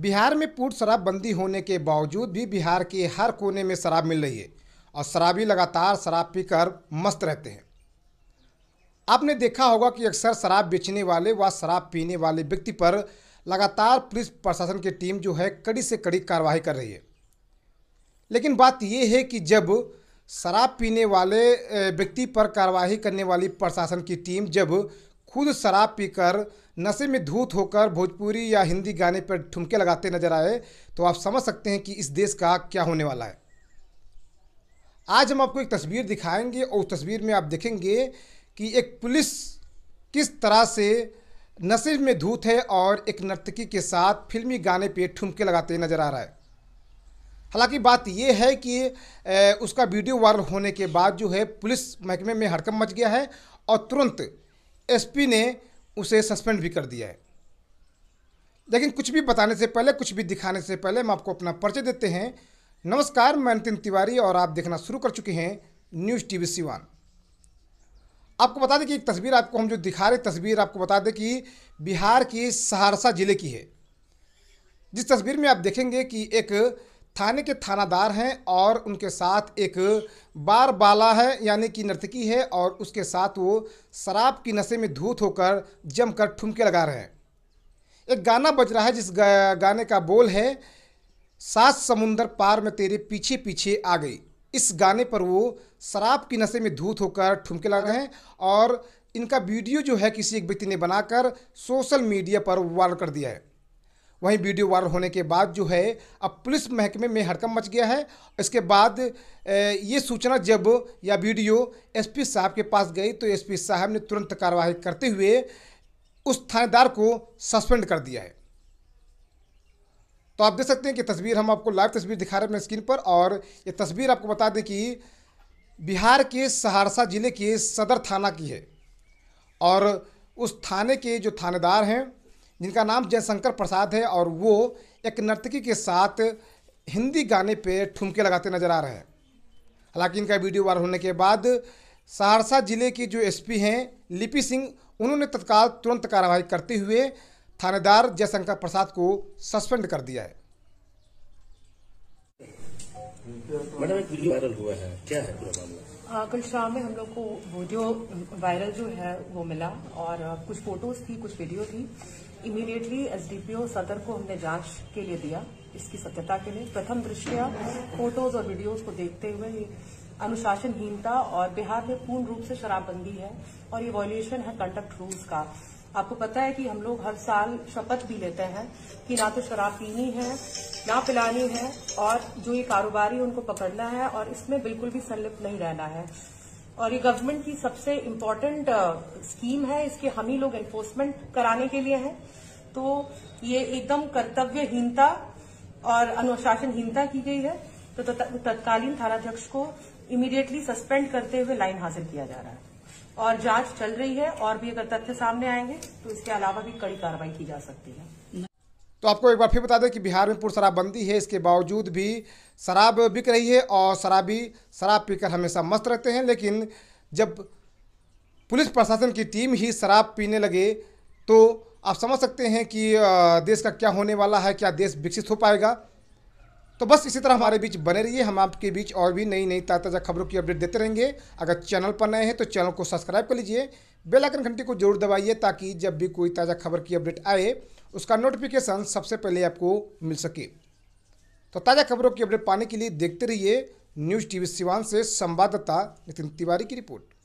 बिहार में पूर्ण शराबबंदी होने के बावजूद भी बिहार के हर कोने में शराब मिल रही है और शराबी लगातार शराब पीकर मस्त रहते हैं आपने देखा होगा कि अक्सर शराब बेचने वाले व वा शराब पीने वाले व्यक्ति पर लगातार पुलिस प्रशासन की टीम जो है कड़ी से कड़ी कार्रवाई कर रही है लेकिन बात यह है कि जब शराब पीने वाले व्यक्ति पर कार्रवाई करने वाली प्रशासन की टीम जब खुद शराब पीकर नशे में धूत होकर भोजपुरी या हिंदी गाने पर ठुमके लगाते नजर आए तो आप समझ सकते हैं कि इस देश का क्या होने वाला है आज हम आपको एक तस्वीर दिखाएंगे और उस तस्वीर में आप देखेंगे कि एक पुलिस किस तरह से नशे में धूत है और एक नर्तकी के साथ फिल्मी गाने पर ठुमके लगाते नजर आ रहा है हालांकि बात यह है कि उसका वीडियो वायरल होने के बाद जो है पुलिस महकमे में हड़कम मच गया है और तुरंत एसपी ने उसे सस्पेंड भी कर दिया है लेकिन कुछ भी बताने से पहले कुछ भी दिखाने से पहले हम आपको अपना परिचय देते हैं नमस्कार मैं नितिन तिवारी और आप देखना शुरू कर चुके हैं न्यूज़ टी वी सीवान आपको बता दें कि एक तस्वीर आपको हम जो दिखा रहे तस्वीर आपको बता दें कि बिहार की सहरसा ज़िले की है जिस तस्वीर में आप देखेंगे कि एक थाने के थानादार हैं और उनके साथ एक बार बाला है यानी कि नर्तकी है और उसके साथ वो शराब की नशे में धूत होकर जमकर ठुमके लगा रहे हैं एक गाना बज रहा है जिस गाने का बोल है सात समुंदर पार में तेरे पीछे पीछे आ गई इस गाने पर वो शराब की नशे में धूत होकर ठुमके लगा रहे हैं और इनका वीडियो जो है किसी एक व्यक्ति ने बनाकर सोशल मीडिया पर वायरल कर दिया है वहीं वीडियो वायरल होने के बाद जो है अब पुलिस महकमे में हड़कम मच गया है इसके बाद ये सूचना जब या वीडियो एसपी साहब के पास गई तो एसपी साहब ने तुरंत कार्रवाई करते हुए उस थानेदार को सस्पेंड कर दिया है तो आप देख सकते हैं कि तस्वीर हम आपको लाइव तस्वीर दिखा रहे हैं स्क्रीन पर और ये तस्वीर आपको बता दें कि बिहार के सहरसा ज़िले के सदर थाना की है और उस थाने के जो थानेदार हैं जिनका नाम जयशंकर प्रसाद है और वो एक नर्तकी के साथ हिंदी गाने पे ठुमके लगाते नजर आ रहे हैं हालांकि इनका वीडियो वायरल होने के बाद सहरसा जिले की जो एसपी हैं लिपि सिंह उन्होंने तत्काल तुरंत कार्रवाई करते हुए थानेदार जयशंकर प्रसाद को सस्पेंड कर दिया है मैडम एक वीडियो वायरल हुआ है क्या है पूरा मामला हाँ कल शाम में हम लोग को वीडियो वायरल जो है वो मिला और कुछ फोटोज थी कुछ वीडियो थी इमीडिएटली एसडीपीओ सदर को हमने जांच के लिए दिया इसकी सत्यता के लिए प्रथम दृष्टिया फोटोज और वीडियोज को देखते हुए अनुशासनहीनता और बिहार में पूर्ण रूप से शराबबंदी है और ये वॉल्यूशन है कंडक्ट रूल्स का आपको पता है कि हम लोग हर साल शपथ भी लेते हैं कि ना तो शराब पीनी है ना पिलानी है और जो ये कारोबारी उनको पकड़ना है और इसमें बिल्कुल भी संलिप्त नहीं रहना है और ये गवर्नमेंट की सबसे इम्पोर्टेंट स्कीम है इसके हम ही लोग एनफोर्समेंट कराने के लिए हैं तो ये एकदम कर्तव्यहीनता और अनुशासनहीनता की गई है तो तत्कालीन थानाध्यक्ष को इमीडिएटली सस्पेंड करते हुए लाइन हासिल किया जा रहा है और जांच चल रही है और भी अगर तथ्य सामने आएंगे तो इसके अलावा भी कड़ी कार्रवाई की जा सकती है तो आपको एक बार फिर बता दें कि बिहार में पूर्ण शराबबंदी है इसके बावजूद भी शराब बिक रही है और शराबी शराब पीकर हमेशा मस्त रहते हैं लेकिन जब पुलिस प्रशासन की टीम ही शराब पीने लगे तो आप समझ सकते हैं कि देश का क्या होने वाला है क्या देश विकसित हो पाएगा तो बस इसी तरह हमारे बीच बने रहिए हम आपके बीच और भी नई नई ताज़ा खबरों की अपडेट देते रहेंगे अगर चैनल पर नए हैं तो चैनल को सब्सक्राइब कर लीजिए बेल आइकन घंटी को जरूर दबाइए ताकि जब भी कोई ताज़ा खबर की अपडेट आए उसका नोटिफिकेशन सबसे पहले आपको मिल सके तो ताज़ा खबरों की अपडेट पाने के लिए देखते रहिए न्यूज़ वी सिवान से संवाददाता नितिन तिवारी की रिपोर्ट